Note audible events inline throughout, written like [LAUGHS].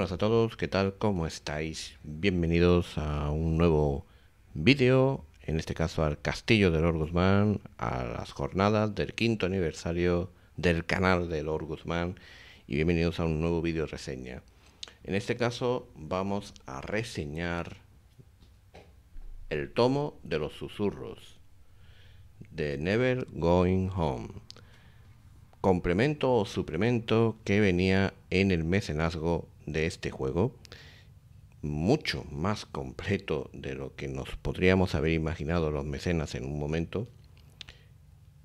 a todos, ¿qué tal? ¿Cómo estáis? Bienvenidos a un nuevo vídeo, en este caso al Castillo del Lord Guzmán, a las jornadas del quinto aniversario del canal de Lord Guzmán y bienvenidos a un nuevo vídeo reseña. En este caso vamos a reseñar el tomo de los susurros de Never Going Home complemento o suplemento que venía en el mecenazgo de este juego, mucho más completo de lo que nos podríamos haber imaginado los mecenas en un momento,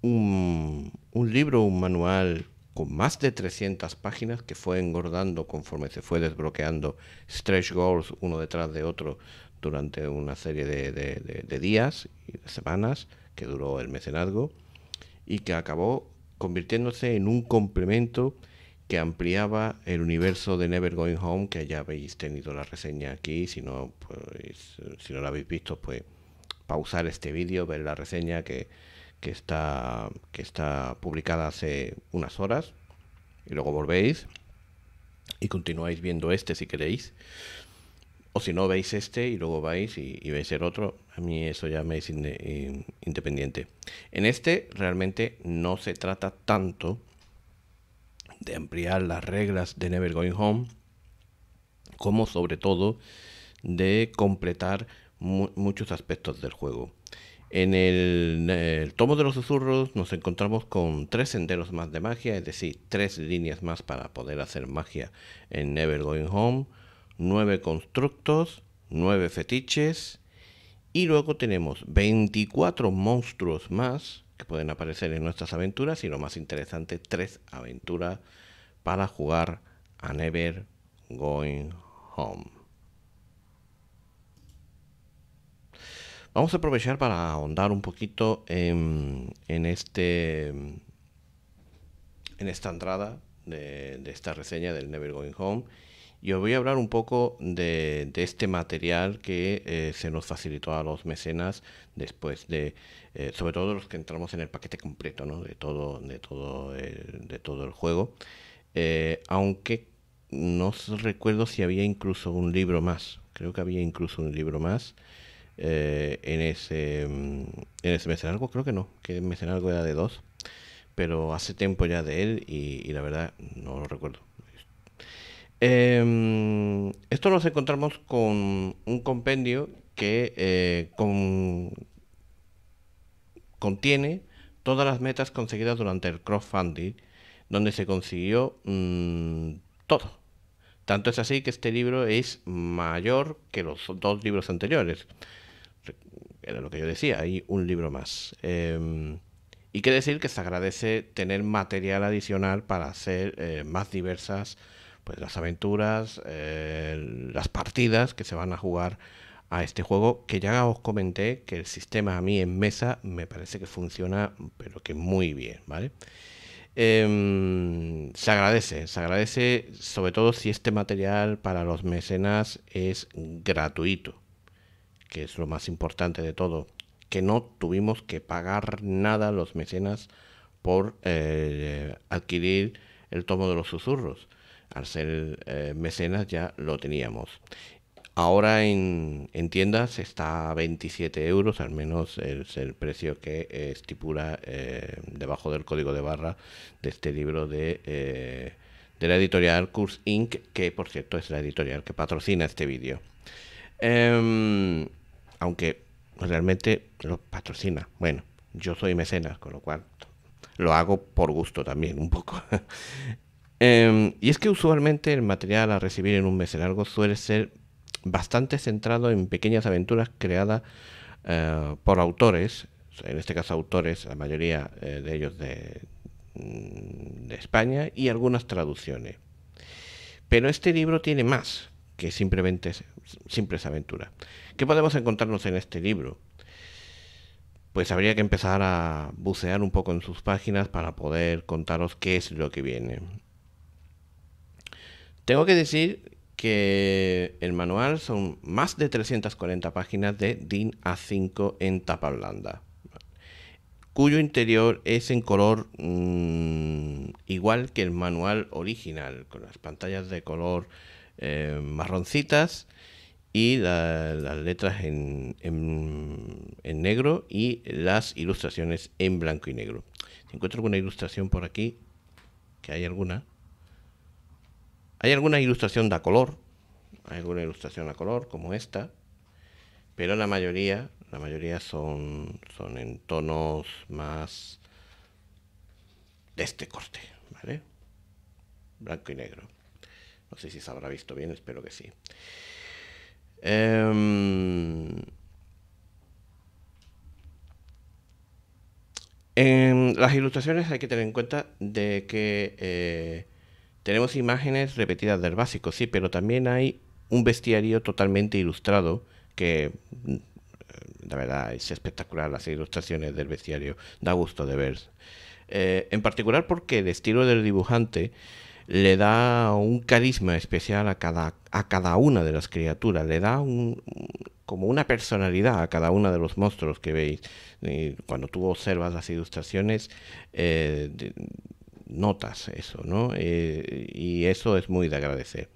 un, libro, un manual con más de 300 páginas que fue engordando conforme se fue desbloqueando stretch goals uno detrás de otro durante una serie de, días y semanas que duró el mecenazgo y que acabó convirtiéndose en un complemento que ampliaba el universo de Never Going Home, que ya habéis tenido la reseña aquí, si no, pues, si no la habéis visto, pues pausar este vídeo, ver la reseña que, que, está, que está publicada hace unas horas, y luego volvéis y continuáis viendo este si queréis. O si no, veis este y luego vais y, veis el otro. A mí eso ya me es independiente. En este realmente no se trata tanto de ampliar las reglas de Never Going Home, como sobre todo de completar muchos aspectos del juego. En el, el, tomo de los susurros nos encontramos con tres senderos más de magia, es decir, tres líneas más para poder hacer magia en Never Going Home, nueve constructos, nueve fetiches y luego tenemos 24 monstruos más que pueden aparecer en nuestras aventuras y lo más interesante, tres aventuras para jugar a Never Going Home. Vamos a aprovechar para ahondar un poquito en, este en esta entrada de, de, esta reseña del Never Going Home y voy a hablar un poco de, este material que eh, se nos facilitó a los mecenas después de, eh, sobre todo los que entramos en el paquete completo, ¿no? de, todo, de, todo el, de todo el juego. Eh, aunque no recuerdo si había incluso un libro más. Creo que había incluso un libro más en, ese, mm, en ese Creo que no, que el algo era de dos. Pero hace tiempo ya de él y la verdad no lo recuerdo Em, esto nos encontramos con un compendio que eh, contiene todas las metas conseguidas durante el crowdfunding, donde se consiguió mm, todo. Tanto es así que este libro es mayor que los dos libros anteriores. Era lo que yo decía, hay un libro más. Em, y qué decir que se agradece tener material adicional para hacer eh, más diversas pues, las aventuras, eh, las partidas que se van a jugar a este juego, que ya os comenté que el sistema a mí en mesa me parece que funciona, pero que muy bien, ¿vale? Em, se agradece, se agradece sobre todo si este material para los mecenas es gratuito, que es lo más importante de todo, que no tuvimos que pagar nada los mecenas por eh, adquirir el tomo de los susurros al ser eh, mecenas ya lo teníamos. Ahora en, en, tiendas está a 27 euros, al menos es el precio que eh, estipula eh, debajo del código de barra de este libro de, de la editorial Curse Inc., que por cierto es la editorial que patrocina este vídeo. Em, aunque realmente lo patrocina. Bueno, yo soy mecenas, con lo cual lo hago por gusto también, un poco. [LAUGHS] Em, y es que usualmente el material a recibir en un mes largo suele ser bastante centrado en pequeñas aventuras creadas eh, por autores, en este caso autores, la mayoría eh, de ellos de, mm, de España, y algunas traducciones. Pero este libro tiene más que simplemente simples aventuras. ¿Qué podemos encontrarnos en este libro? Pues habría que empezar a bucear un poco en sus páginas para poder contaros qué es lo que viene. Tengo que decir que el manual son más de 340 páginas de DIN A5 en tapa blanda, cuyo interior es en color mm, igual que el manual original, con las pantallas de color eh, marroncitas y las letras en, en, negro y las ilustraciones en blanco y negro. Si encuentro alguna ilustración por aquí, que hay alguna. Hay alguna ilustración de a color, hay alguna ilustración a color como esta, pero la mayoría, la mayoría son, son en tonos más de este corte, ¿vale? Blanco y negro. No sé si se habrá visto bien, espero que sí. Em, en las ilustraciones hay que tener en cuenta de que eh, tenemos imágenes repetidas del básico, sí, pero también hay un bestiario totalmente ilustrado que mm, la verdad es espectacular las ilustraciones del bestiario, da gusto de ver. Eh, en particular porque el estilo del dibujante le da un carisma especial a cada, a cada una de las criaturas, le da un, como una personalidad a cada uno de los monstruos que veis. cuando tú observas las ilustraciones, eh, notas eso, ¿no? Eh, y eso es muy de agradecer.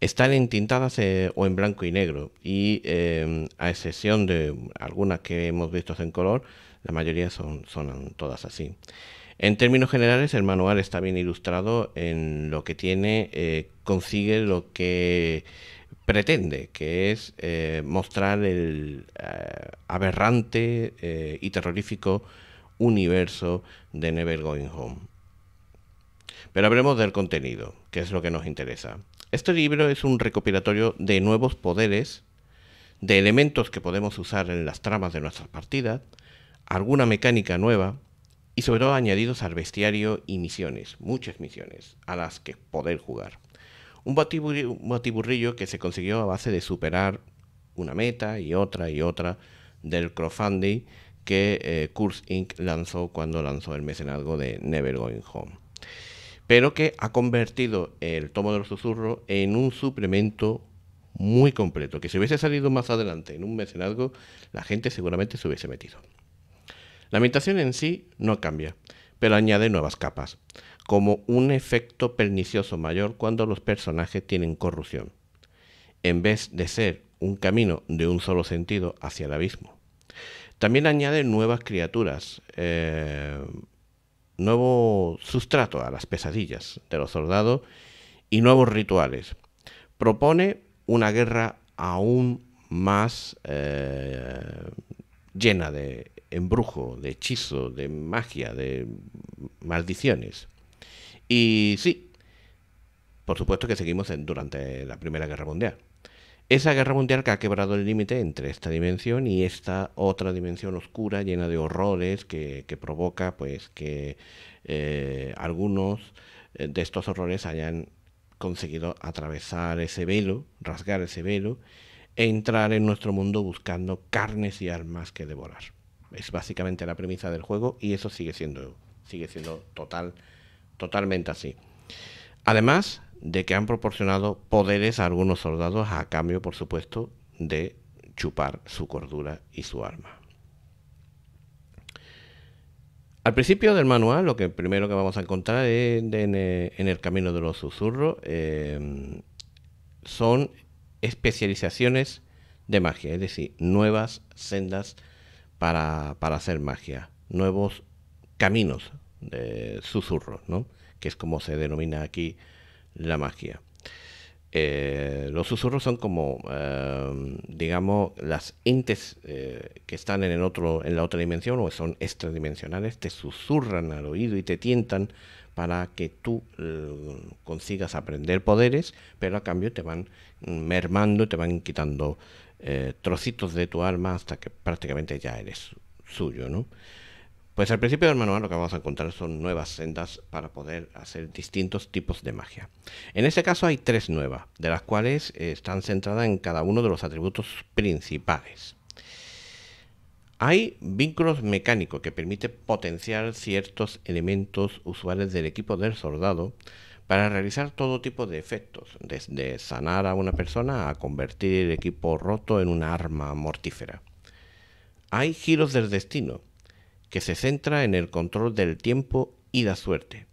Están entintadas eh, o en blanco y negro y em, a excepción de algunas que hemos visto en color, la mayoría son, todas así. En términos generales, el manual está bien ilustrado en lo que tiene, eh, consigue lo que pretende, que es mostrar el aberrante y terrorífico universo de Never Going Home. Pero hablemos del contenido, que es lo que nos interesa. Este libro es un recopilatorio de nuevos poderes, de elementos que podemos usar en las tramas de nuestras partidas, alguna mecánica nueva y sobre todo añadidos al bestiario y misiones, muchas misiones a las que poder jugar. Un batiburrillo, que se consiguió a base de superar una meta y otra y otra del crowdfunding que eh, Curse Inc. lanzó cuando lanzó el mecenazgo de Never Going Home pero que ha convertido el tomo de los susurros en un suplemento muy completo, que si hubiese salido más adelante en un mecenazgo, la gente seguramente se hubiese metido. La ambientación en sí no cambia, pero añade nuevas capas, como un efecto pernicioso mayor cuando los personajes tienen corrupción, en vez de ser un camino de un solo sentido hacia el abismo. También añade nuevas criaturas, eh, nuevo sustrato a las pesadillas de los soldados y nuevos rituales. Propone una guerra aún más eh, llena de embrujo, de hechizo, de magia, de maldiciones. Y sí, por supuesto que seguimos en, durante la Primera Guerra Mundial. Esa guerra mundial que ha quebrado el límite entre esta dimensión y esta otra dimensión oscura, llena de horrores, que, provoca pues que eh, algunos eh, de estos horrores hayan conseguido atravesar ese velo, rasgar ese velo, e entrar en nuestro mundo buscando carnes y armas que devorar. Es básicamente la premisa del juego y eso sigue siendo, sigue siendo total, totalmente así. Además, de que han proporcionado poderes a algunos soldados a cambio, por supuesto, de chupar su cordura y su arma. Al principio del manual, lo que primero que vamos a encontrar en, eh, el camino de los susurros em, son especializaciones de magia, es decir, nuevas sendas para, hacer magia, nuevos caminos de susurros, que es como se denomina aquí la magia. Eh, los susurros son como, eh, digamos, las entes eh, que están en, el otro, en la otra dimensión o son extradimensionales, te susurran al oído y te tientan para que tú consigas aprender poderes, pero a cambio te van mermando, te van quitando trocitos de tu alma hasta que prácticamente ya eres suyo, ¿no? Pues al principio del manual lo que vamos a encontrar son nuevas sendas para poder hacer distintos tipos de magia. En este caso hay tres nuevas, de las cuales eh, están centradas en cada uno de los atributos principales. Hay vínculos mecánicos que permite potenciar ciertos elementos usuales del equipo del soldado para realizar todo tipo de efectos, desde sanar a una persona a convertir el equipo roto en una arma mortífera. Hay giros del destino, que se centra en el control del tiempo y la suerte.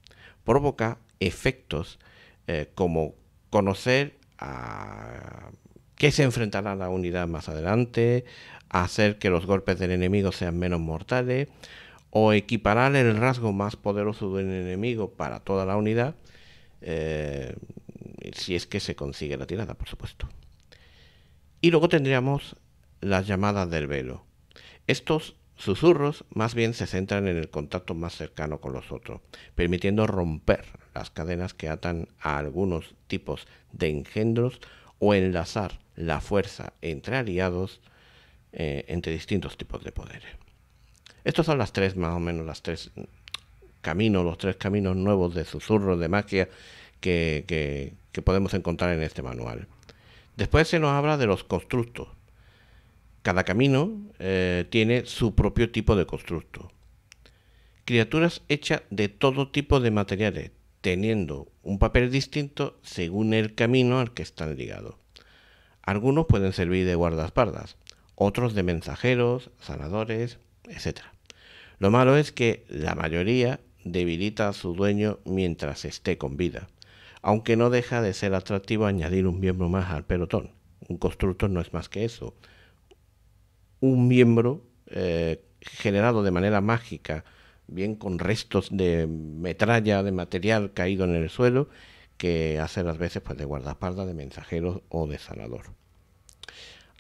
Provoca efectos eh, como conocer a qué se enfrentará la unidad más adelante, hacer que los golpes del enemigo sean menos mortales, o equiparar el rasgo más poderoso del enemigo para toda la unidad, eh, si es que se consigue la tirada, por supuesto. Y luego tendríamos las llamadas del velo. Estos susurros más bien se centran en el contacto más cercano con los otros, permitiendo romper las cadenas que atan a algunos tipos de engendros o enlazar la fuerza entre aliados eh, entre distintos tipos de poderes. Estos son las tres, más o menos, las tres caminos, los tres caminos nuevos de susurros de magia que podemos encontrar en este manual. Después se nos habla de los constructos, cada camino eh, tiene su propio tipo de constructo. Criaturas hechas de todo tipo de materiales, teniendo un papel distinto según el camino al que están ligados. Algunos pueden servir de guardaespaldas, otros de mensajeros, sanadores, etc. Lo malo es que la mayoría debilita a su dueño mientras esté con vida, aunque no deja de ser atractivo añadir un miembro más al pelotón. Un constructo no es más que eso, un miembro eh, generado de manera mágica, bien con restos de metralla, de material caído en el suelo, que hace las veces pues, de guardaespaldas, de mensajeros o de sanador.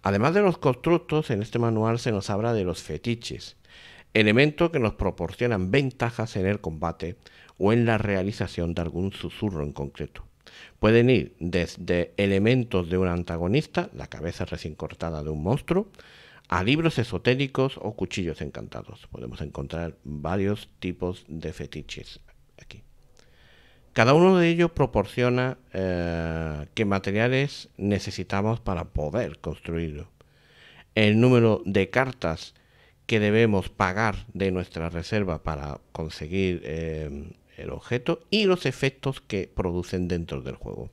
Además de los constructos, en este manual se nos habla de los fetiches, elementos que nos proporcionan ventajas en el combate o en la realización de algún susurro en concreto. Pueden ir desde elementos de un antagonista, la cabeza recién cortada de un monstruo, a libros esotéricos o cuchillos encantados. Podemos encontrar varios tipos de fetiches aquí. Cada uno de ellos proporciona eh, qué materiales necesitamos para poder construirlo. El número de cartas que debemos pagar de nuestra reserva para conseguir eh, el objeto y los efectos que producen dentro del juego.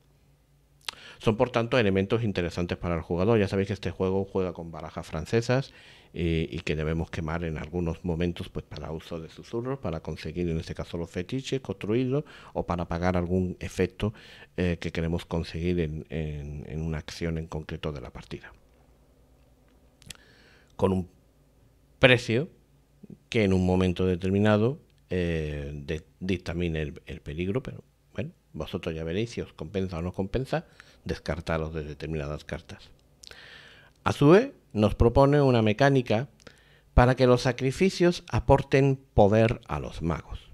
Son por tanto elementos interesantes para el jugador. Ya sabéis que este juego juega con barajas francesas eh, y que debemos quemar en algunos momentos pues para uso de susurros, para conseguir en este caso los fetiches, construidos o para pagar algún efecto eh, que queremos conseguir en, en, una acción en concreto de la partida. Con un precio que en un momento determinado eh, dictamine el, peligro, pero bueno, vosotros ya veréis si os compensa o no compensa descartados de determinadas cartas. A su vez, nos propone una mecánica para que los sacrificios aporten poder a los magos.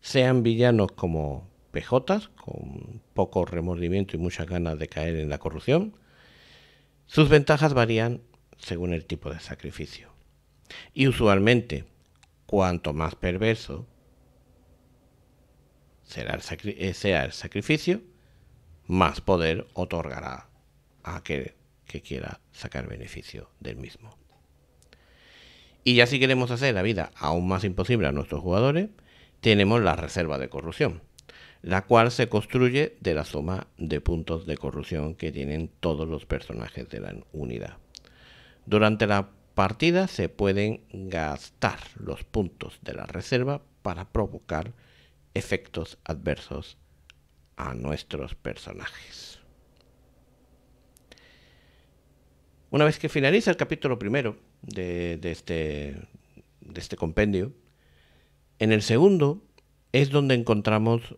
Sean villanos como pejotas, con poco remordimiento y muchas ganas de caer en la corrupción. Sus ventajas varían según el tipo de sacrificio. Y usualmente, cuanto más perverso eh, sea el sacrificio, más poder otorgará a aquel que quiera sacar beneficio del mismo. Y ya si queremos hacer la vida aún más imposible a nuestros jugadores, tenemos la reserva de corrupción, la cual se construye de la suma de puntos de corrupción que tienen todos los personajes de la unidad. Durante la partida se pueden gastar los puntos de la reserva para provocar efectos adversos a nuestros personajes. Una vez que finaliza el capítulo primero de, este, este compendio, en el segundo es donde encontramos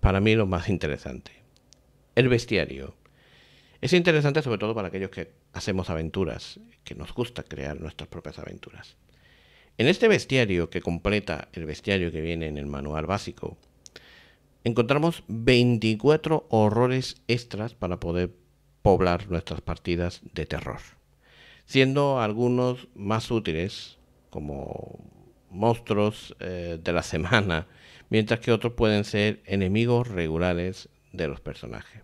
para mí lo más interesante, el bestiario. Es interesante sobre todo para aquellos que hacemos aventuras, que nos gusta crear nuestras propias aventuras. En este bestiario que completa el bestiario que viene en el manual básico, encontramos 24 horrores extras para poder poblar nuestras partidas de terror, siendo algunos más útiles como monstruos eh, de la semana, mientras que otros pueden ser enemigos regulares de los personajes.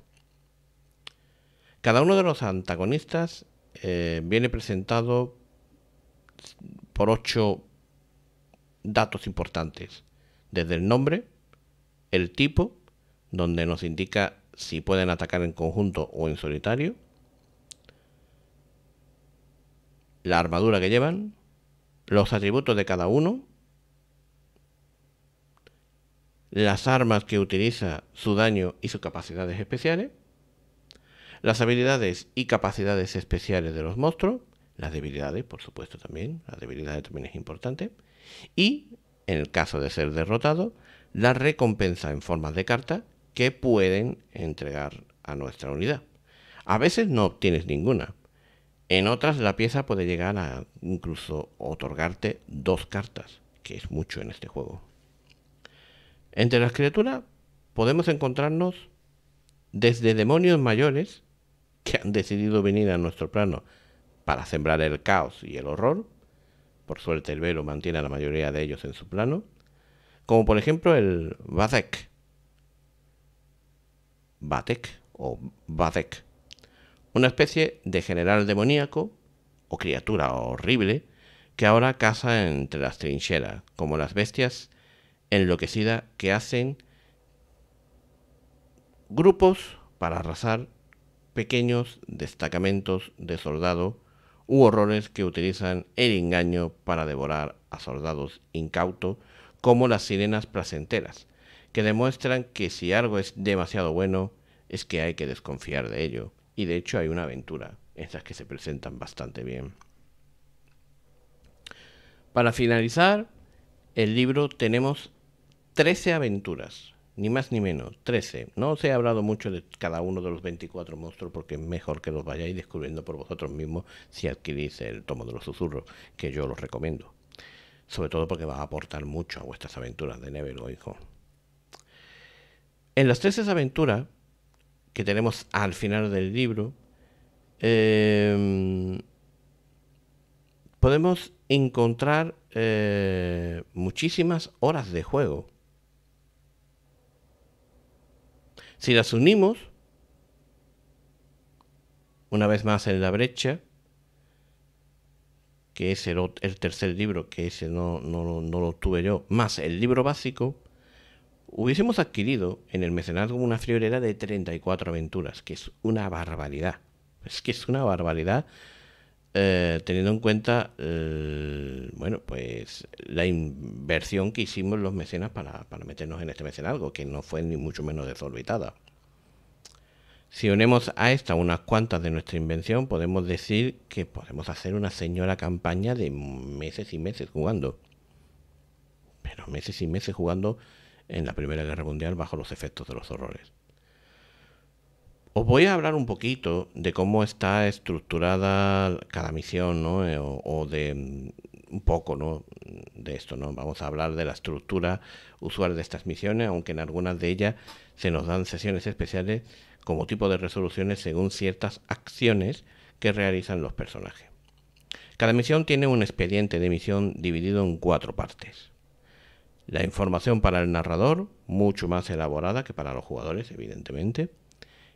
Cada uno de los antagonistas eh, viene presentado por ocho datos importantes, desde el nombre, el tipo, donde nos indica si pueden atacar en conjunto o en solitario, la armadura que llevan, los atributos de cada uno, las armas que utiliza, su daño y sus capacidades especiales, las habilidades y capacidades especiales de los monstruos, las debilidades, por supuesto, también, las debilidades también es importante, y en el caso de ser derrotado, la recompensa en forma de carta que pueden entregar a nuestra unidad. A veces no obtienes ninguna. En otras la pieza puede llegar a incluso otorgarte dos cartas, que es mucho en este juego. Entre las criaturas podemos encontrarnos desde demonios mayores que han decidido venir a nuestro plano para sembrar el caos y el horror. Por suerte el velo mantiene a la mayoría de ellos en su plano como por ejemplo el Vadek, Batek o Badek. Una especie de general demoníaco o criatura horrible que ahora caza entre las trincheras, como las bestias enloquecidas que hacen grupos para arrasar pequeños destacamentos de soldados u horrores que utilizan el engaño para devorar a soldados incautos como las sirenas placenteras, que demuestran que si algo es demasiado bueno, es que hay que desconfiar de ello, y de hecho hay una aventura, estas que se presentan bastante bien. Para finalizar el libro tenemos 13 aventuras, ni más ni menos, 13. No os he hablado mucho de cada uno de los 24 monstruos porque es mejor que los vayáis descubriendo por vosotros mismos si adquirís el tomo de los susurros, que yo los recomiendo sobre todo porque va a aportar mucho a vuestras aventuras de nebel o hijo. En las tres aventuras que tenemos al final del libro, em, podemos encontrar eh, muchísimas horas de juego. Si las unimos, una vez más en la brecha, que es el, el, tercer libro, que ese no, no, lo tuve yo, más el libro básico, hubiésemos adquirido en el mecenazgo una friolera de 34 aventuras, que es una barbaridad. Es que es una barbaridad eh, teniendo en cuenta eh, bueno pues la inversión que hicimos los mecenas para, para meternos en este mecenazgo, que no fue ni mucho menos desorbitada. Si unimos a esta unas cuantas de nuestra invención, podemos decir que podemos hacer una señora campaña de meses y meses jugando. Pero meses y meses jugando en la Primera Guerra Mundial bajo los efectos de los horrores. Os voy a hablar un poquito de cómo está estructurada cada misión, ¿no? Eh, o, o de mm, un poco, ¿no? De esto, ¿no? Vamos a hablar de la estructura usual de estas misiones, aunque en algunas de ellas se nos dan sesiones especiales como tipo de resoluciones según ciertas acciones que realizan los personajes. Cada misión tiene un expediente de misión dividido en cuatro partes. La información para el narrador, mucho más elaborada que para los jugadores, evidentemente.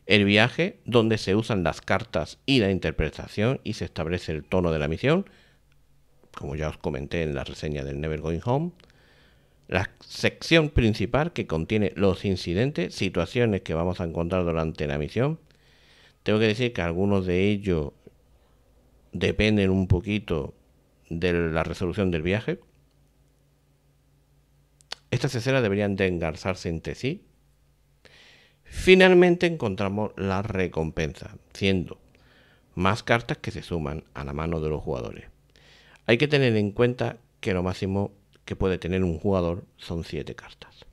El viaje, donde se usan las cartas y la interpretación y se establece el tono de la misión, como ya os comenté en la reseña del Never Going Home la sección principal que contiene los incidentes, situaciones que vamos a encontrar durante la misión. Tengo que decir que algunos de ellos dependen un poquito de la resolución del viaje. Estas escenas deberían de engarzarse entre sí. Finalmente encontramos la recompensa, siendo más cartas que se suman a la mano de los jugadores. Hay que tener en cuenta que lo máximo que puede tener un jugador son siete cartas.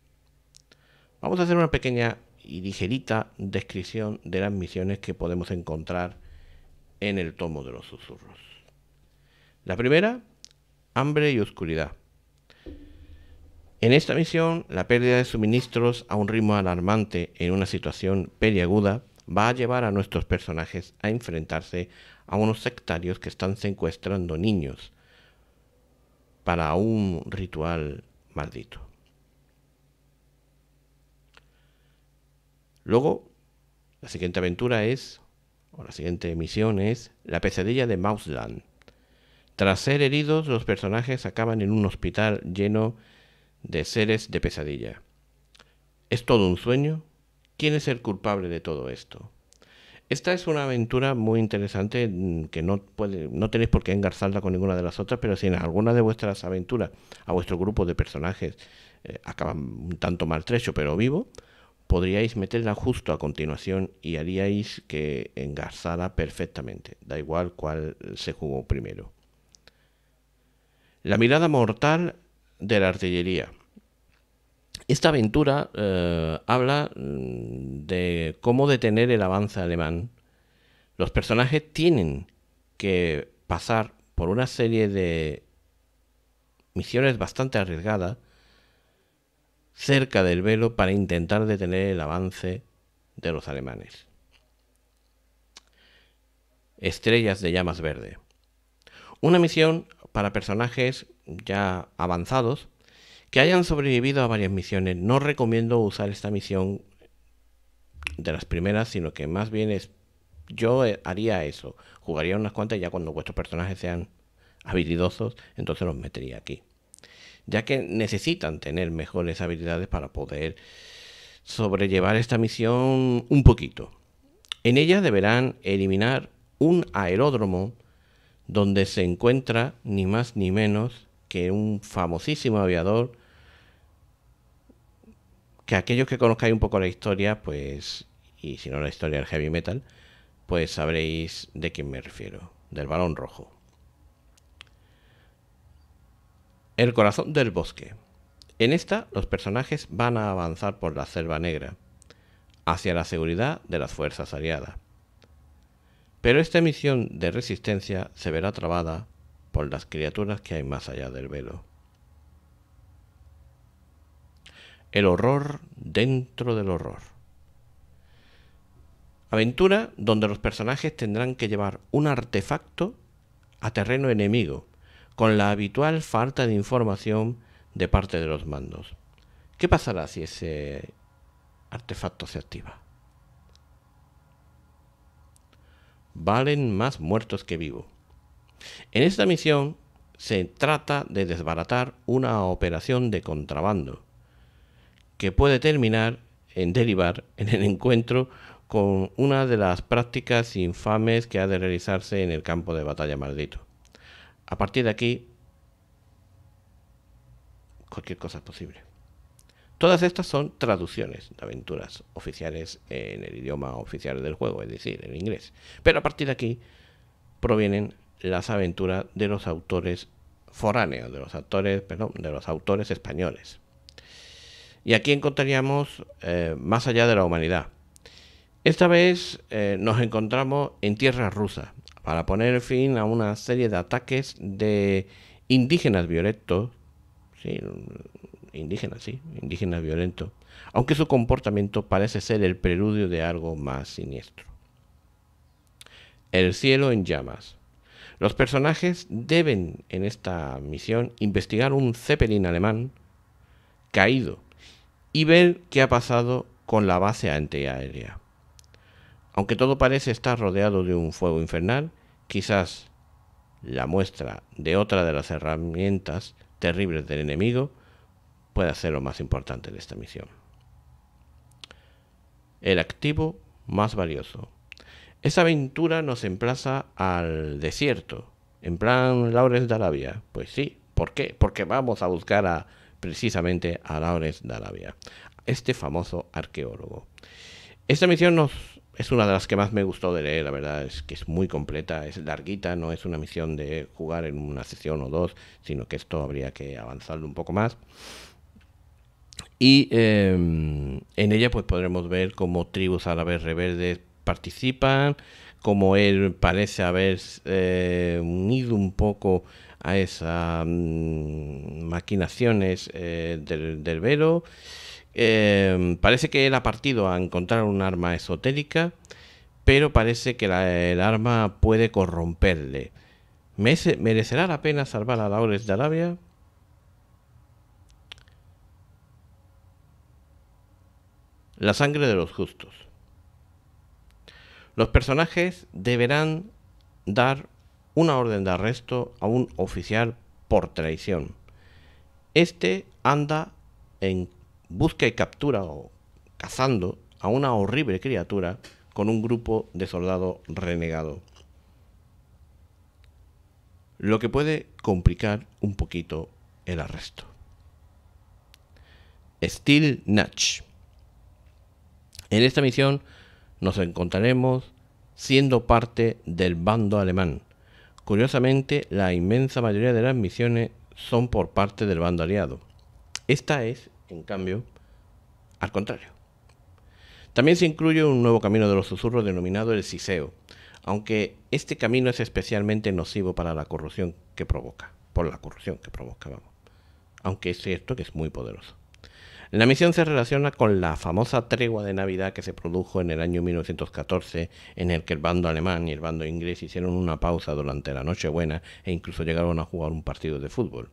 Vamos a hacer una pequeña y ligerita descripción de las misiones que podemos encontrar en el tomo de los susurros. La primera, hambre y oscuridad. En esta misión, la pérdida de suministros a un ritmo alarmante en una situación peliaguda va a llevar a nuestros personajes a enfrentarse a unos sectarios que están secuestrando niños para un ritual maldito. Luego, la siguiente aventura es, o la siguiente misión es, la pesadilla de Mouseland. Tras ser heridos, los personajes acaban en un hospital lleno de seres de pesadilla. ¿Es todo un sueño? ¿Quién es el culpable de todo esto? Esta es una aventura muy interesante mm, que no, tenéis por qué engarzarla con ninguna de las otras, pero si en alguna de vuestras aventuras a vuestro grupo de personajes eh, acaba acaban un tanto maltrecho pero vivo, podríais meterla justo a continuación y haríais que engarzara perfectamente, da igual cuál se jugó primero. La mirada mortal de la artillería. Esta aventura eh, habla mm, de cómo detener el avance alemán. Los personajes tienen que pasar por una serie de misiones bastante arriesgadas cerca del velo para intentar detener el avance de los alemanes. Estrellas de llamas verde. Una misión para personajes ya avanzados que hayan sobrevivido a varias misiones. No recomiendo usar esta misión de las primeras, sino que más bien es yo eh, haría eso, jugaría unas cuantas ya cuando vuestros personajes sean habilidosos, entonces los metería aquí. Ya que necesitan tener mejores habilidades para poder sobrellevar esta misión un poquito. En ella deberán eliminar un aeródromo donde se encuentra ni más ni menos que un famosísimo aviador, que aquellos que conozcáis un poco la historia, pues, y si no la historia del heavy metal, pues sabréis de quién me refiero, del balón rojo. El corazón del bosque. En esta, los personajes van a avanzar por la selva negra, hacia la seguridad de las fuerzas aliadas. Pero esta misión de resistencia se verá trabada por las criaturas que hay más allá del velo. El horror dentro del horror. Aventura donde los personajes tendrán que llevar un artefacto a terreno enemigo, con la habitual falta de información de parte de los mandos. ¿Qué pasará si ese artefacto se activa? Valen más muertos que vivos. En esta misión se trata de desbaratar una operación de contrabando que puede terminar en derivar en el encuentro con una de las prácticas infames que ha de realizarse en el campo de batalla maldito. A partir de aquí, cualquier cosa es posible. Todas estas son traducciones de aventuras oficiales en el idioma oficial del juego, es decir, en inglés. Pero a partir de aquí provienen las aventuras de los autores foráneos, de los autores, perdón, de los autores españoles. Y aquí encontraríamos eh, más allá de la humanidad. Esta vez eh, nos encontramos en tierra rusa para poner fin a una serie de ataques de indígenas violentos, sí, indígenas, sí, indígenas violentos, aunque su comportamiento parece ser el preludio de algo más siniestro. El cielo en llamas. Los personajes deben en esta misión investigar un Zeppelin alemán caído y ver qué ha pasado con la base antiaérea. Aunque todo parece estar rodeado de un fuego infernal, quizás la muestra de otra de las herramientas terribles del enemigo pueda ser lo más importante de esta misión. El activo más valioso, esa aventura nos emplaza al desierto, en plan Laures de Arabia. Pues sí, ¿por qué? Porque vamos a buscar a, precisamente a Laures de Arabia, este famoso arqueólogo. Esta misión es una de las que más me gustó de leer, la verdad es que es muy completa, es larguita, no es una misión de jugar en una sesión o dos, sino que esto habría que avanzarlo un poco más. Y em, en ella pues podremos ver cómo tribus árabes rebeldes participan, como él parece haber eh, unido un poco a esas mm, maquinaciones eh, del, velo. Em, parece que él ha partido a encontrar un arma esotérica, pero parece que el arma puede corromperle. ¿Merecerá la pena salvar a Laures de Arabia? La sangre de los justos. Los personajes deberán dar una orden de arresto a un oficial por traición. Este anda en busca y captura o cazando a una horrible criatura con un grupo de soldados renegado. Lo que puede complicar un poquito el arresto. Steel Natch. En esta misión nos encontraremos siendo parte del bando alemán. Curiosamente, la inmensa mayoría de las misiones son por parte del bando aliado. Esta es, en cambio, al contrario. También se incluye un nuevo camino de los susurros denominado el Siseo, aunque este camino es especialmente nocivo para la corrupción que provoca, por la corrupción que provoca, vamos. Aunque es cierto que es muy poderoso. La misión se relaciona con la famosa tregua de Navidad que se produjo en el año 1914, en el que el bando alemán y el bando inglés hicieron una pausa durante la Nochebuena e incluso llegaron a jugar un partido de fútbol.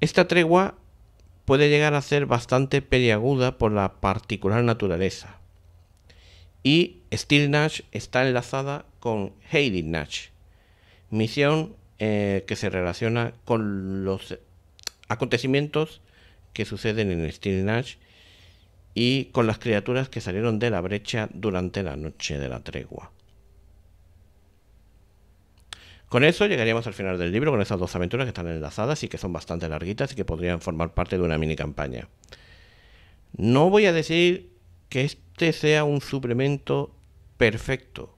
Esta tregua puede llegar a ser bastante peliaguda por la particular naturaleza. Y Steel Nash está enlazada con Heidi Nash, misión eh, que se relaciona con los acontecimientos que suceden en Steel Nash y con las criaturas que salieron de la brecha durante la noche de la tregua. Con eso llegaríamos al final del libro, con esas dos aventuras que están enlazadas y que son bastante larguitas y que podrían formar parte de una mini campaña. No voy a decir que este sea un suplemento perfecto,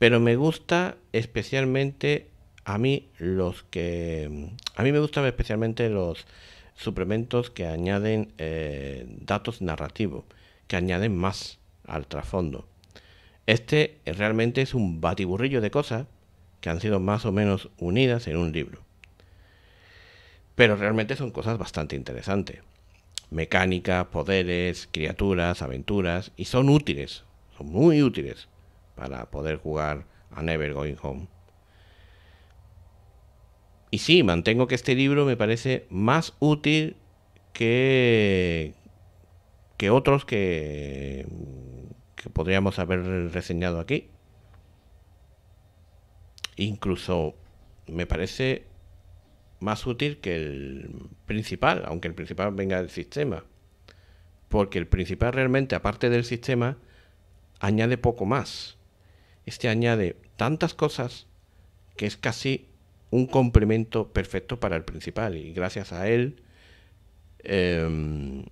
pero me gusta especialmente a mí los que... A mí me gustan especialmente los, suplementos que añaden eh, datos narrativos, que añaden más al trasfondo. Este realmente es un batiburrillo de cosas que han sido más o menos unidas en un libro. Pero realmente son cosas bastante interesantes. Mecánicas, poderes, criaturas, aventuras, y son útiles, son muy útiles para poder jugar a Never Going Home y sí, mantengo que este libro me parece más útil que, que otros que, que podríamos haber reseñado aquí. Incluso me parece más útil que el principal, aunque el principal venga del sistema. Porque el principal realmente, aparte del sistema, añade poco más. Este añade tantas cosas que es casi un complemento perfecto para el principal. Y gracias a él, em,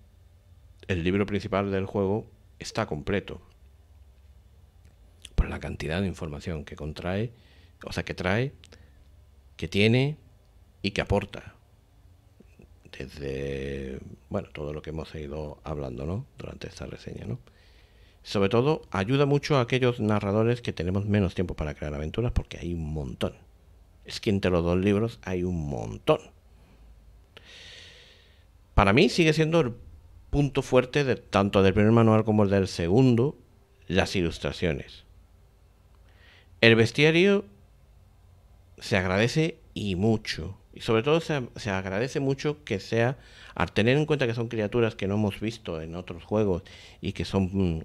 el libro principal del juego está completo. Por la cantidad de información que contrae, o sea, que trae, que tiene y que aporta. Desde, bueno, todo lo que hemos ido hablando, ¿no? Durante esta reseña, Sobre todo, ayuda mucho a aquellos narradores que tenemos menos tiempo para crear aventuras porque hay un montón. Es que entre los dos libros hay un montón. Para mí sigue siendo el punto fuerte de, tanto del primer manual como el del segundo, las ilustraciones. El bestiario se agradece y mucho. Y sobre todo se, se, agradece mucho que sea, al tener en cuenta que son criaturas que no hemos visto en otros juegos y que son mm,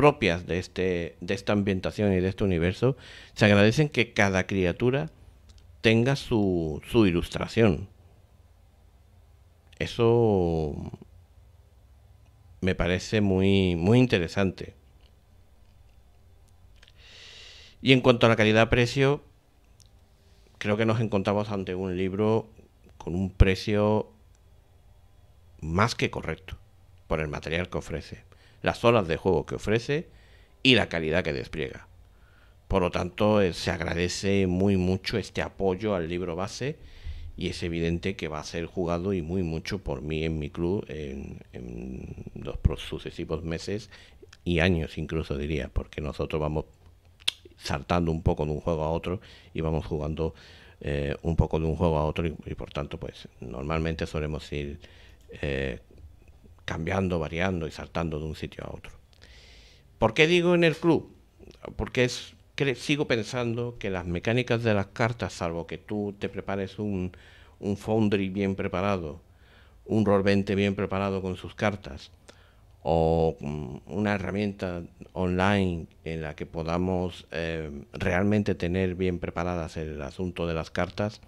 propias de, este, de esta ambientación y de este universo, se agradecen que cada criatura tenga su, su ilustración. Eso me parece muy, muy interesante. Y en cuanto a la calidad-precio, creo que nos encontramos ante un libro con un precio más que correcto por el material que ofrece las horas de juego que ofrece y la calidad que despliega. Por lo tanto, eh, se agradece muy mucho este apoyo al libro base y es evidente que va a ser jugado y muy mucho por mí en mi club en, los sucesivos meses y años incluso diría, porque nosotros vamos saltando un poco de un juego a otro y vamos jugando eh, un poco de un juego a otro y, por tanto pues normalmente solemos ir eh, cambiando, variando y saltando de un sitio a otro. ¿Por qué digo en el club? Porque sigo pensando que las mecánicas de las cartas, salvo que tú te prepares un, un foundry bien preparado, un roll 20 bien preparado con sus cartas, o mm, una herramienta online en la que podamos eh, realmente tener bien preparadas el asunto de las cartas,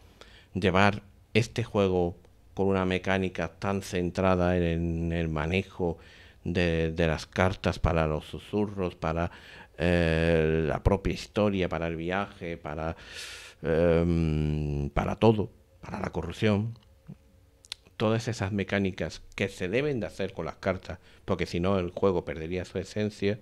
llevar este juego con una mecánica tan centrada en el manejo de, las cartas para los susurros, para eh, la propia historia, para el viaje, para, em, para todo, para la corrupción. Todas esas mecánicas que se deben de hacer con las cartas, porque si no el juego perdería su esencia,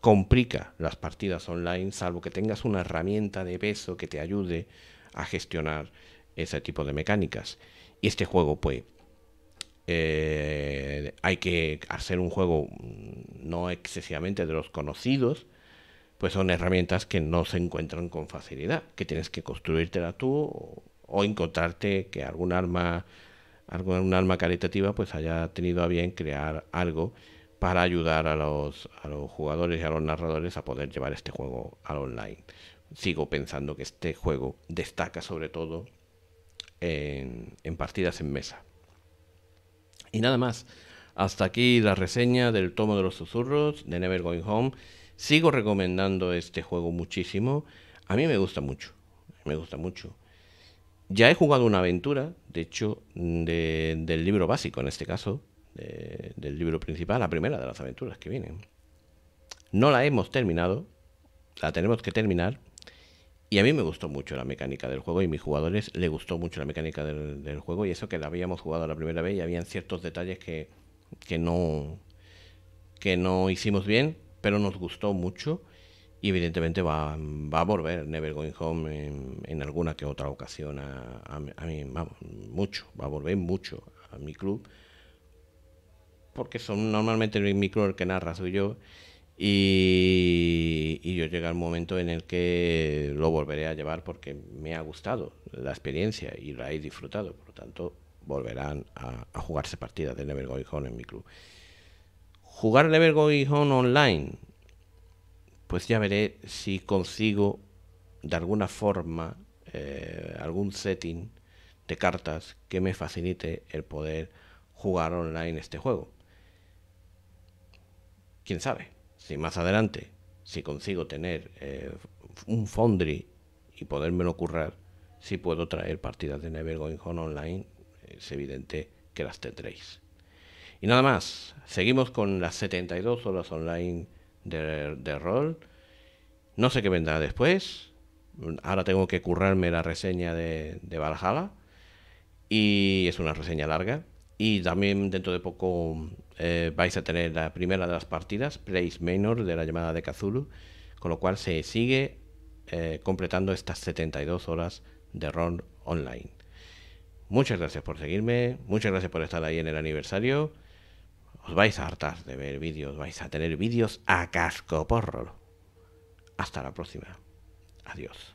complica las partidas online, salvo que tengas una herramienta de peso que te ayude a gestionar ese tipo de mecánicas. Y este juego, pues, eh, hay que hacer un juego mm, no excesivamente de los conocidos, pues son herramientas que no se encuentran con facilidad, que tienes que construírtela tú o, encontrarte que algún arma, algún arma caritativa, pues haya tenido a bien crear algo para ayudar a los, a los jugadores y a los narradores a poder llevar este juego al online. Sigo pensando que este juego destaca sobre todo en, partidas en mesa. Y nada más. Hasta aquí la reseña del tomo de los susurros de Never Going Home. Sigo recomendando este juego muchísimo. A mí me gusta mucho. Me gusta mucho. Ya he jugado una aventura, de hecho, del libro básico en este caso, del libro principal, la primera de las aventuras que vienen. No la hemos terminado, la tenemos que terminar, y a mí me gustó mucho la mecánica del juego y mis jugadores le gustó mucho la mecánica del, juego y eso que la habíamos jugado la primera vez y habían ciertos detalles que, que, no, que no hicimos bien, pero nos gustó mucho y evidentemente va, a volver Never Going Home en, alguna que otra ocasión a, a, mí, mucho, va a volver mucho a mi club porque son normalmente el mi club el que narra soy yo y, yo llega el momento en el que lo volveré a llevar porque me ha gustado la experiencia y la he disfrutado. Por lo tanto, volverán a, jugarse partidas de Never Going en mi club. Jugar Never Going online, pues ya veré si consigo de alguna forma eh, algún setting de cartas que me facilite el poder jugar online este juego. ¿Quién sabe? Si más adelante, si consigo tener eh, un Foundry y podérmelo currar, si puedo traer partidas de Never Home Online, es evidente que las tendréis. Y nada más, seguimos con las 72 horas online de, de rol. No sé qué vendrá después. Ahora tengo que currarme la reseña de, de Valhalla. Y es una reseña larga. Y también dentro de poco eh, vais a tener la primera de las partidas, Place Menor de la llamada de Kazulu, con lo cual se sigue eh, completando estas 72 horas de ron online. Muchas gracias por seguirme, muchas gracias por estar ahí en el aniversario. Os vais a hartar de ver vídeos, vais a tener vídeos a casco porro. Hasta la próxima. Adiós.